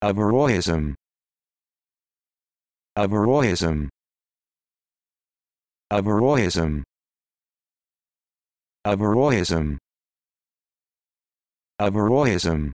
Averroism. Averroism. Averroism. Averroism. Averroism.